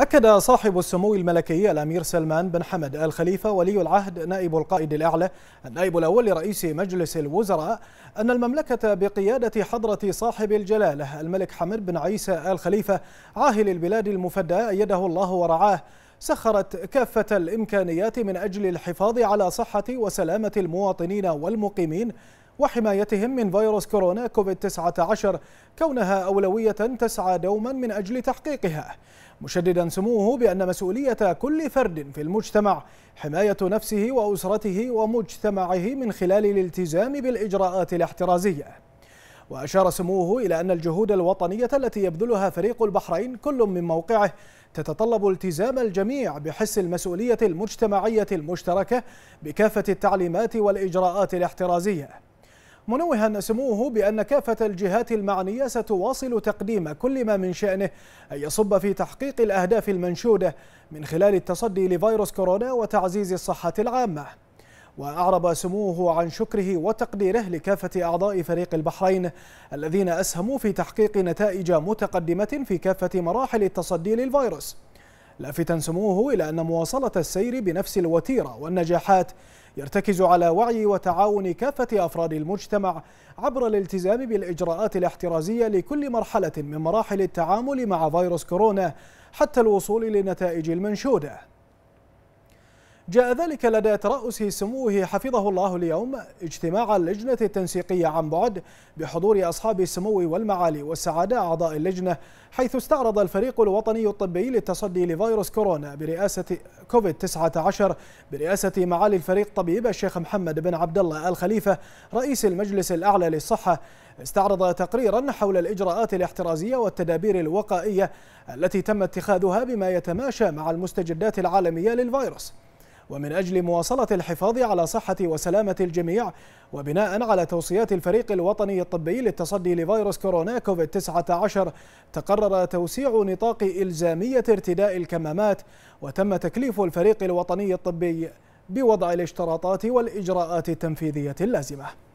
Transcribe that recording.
أكد صاحب السمو الملكي الأمير سلمان بن حمد آل خليفة ولي العهد نائب القائد الأعلى النائب الأول لرئيس مجلس الوزراء أن المملكة بقيادة حضرة صاحب الجلالة الملك حمد بن عيسى آل خليفة عاهل البلاد المفدى أيده الله ورعاه سخرت كافة الإمكانيات من أجل الحفاظ على صحة وسلامة المواطنين والمقيمين وحمايتهم من فيروس كورونا كوفيد 19 كونها أولوية تسعى دوما من أجل تحقيقها مشددا سموه بأن مسؤولية كل فرد في المجتمع حماية نفسه وأسرته ومجتمعه من خلال الالتزام بالإجراءات الاحترازية وأشار سموه إلى أن الجهود الوطنية التي يبذلها فريق البحرين كل من موقعه تتطلب التزام الجميع بحس المسؤولية المجتمعية المشتركة بكافة التعليمات والإجراءات الاحترازية منوها سموه بأن كافة الجهات المعنية ستواصل تقديم كل ما من شأنه أن يصب في تحقيق الأهداف المنشودة من خلال التصدي لفيروس كورونا وتعزيز الصحة العامة وأعرب سموه عن شكره وتقديره لكافة أعضاء فريق البحرين الذين أسهموا في تحقيق نتائج متقدمة في كافة مراحل التصدي للفيروس لافتا سموه إلى أن مواصلة السير بنفس الوتيرة والنجاحات يرتكز على وعي وتعاون كافة أفراد المجتمع عبر الالتزام بالإجراءات الاحترازية لكل مرحلة من مراحل التعامل مع فيروس كورونا حتى الوصول للنتائج المنشوده جاء ذلك لدى ترأس سموه حفظه الله اليوم اجتماع اللجنة التنسيقية عن بعد بحضور أصحاب السمو والمعالي والسعادة أعضاء اللجنة حيث استعرض الفريق الوطني الطبي للتصدي لفيروس كورونا برئاسة كوفيد 19 برئاسة معالي الفريق طبيب الشيخ محمد بن عبد الله الخليفة رئيس المجلس الأعلى للصحة استعرض تقريرا حول الإجراءات الاحترازية والتدابير الوقائية التي تم اتخاذها بما يتماشى مع المستجدات العالمية للفيروس ومن أجل مواصلة الحفاظ على صحة وسلامة الجميع وبناء على توصيات الفريق الوطني الطبي للتصدي لفيروس كورونا كوفيد 19 تقرر توسيع نطاق إلزامية ارتداء الكمامات وتم تكليف الفريق الوطني الطبي بوضع الاشتراطات والإجراءات التنفيذية اللازمة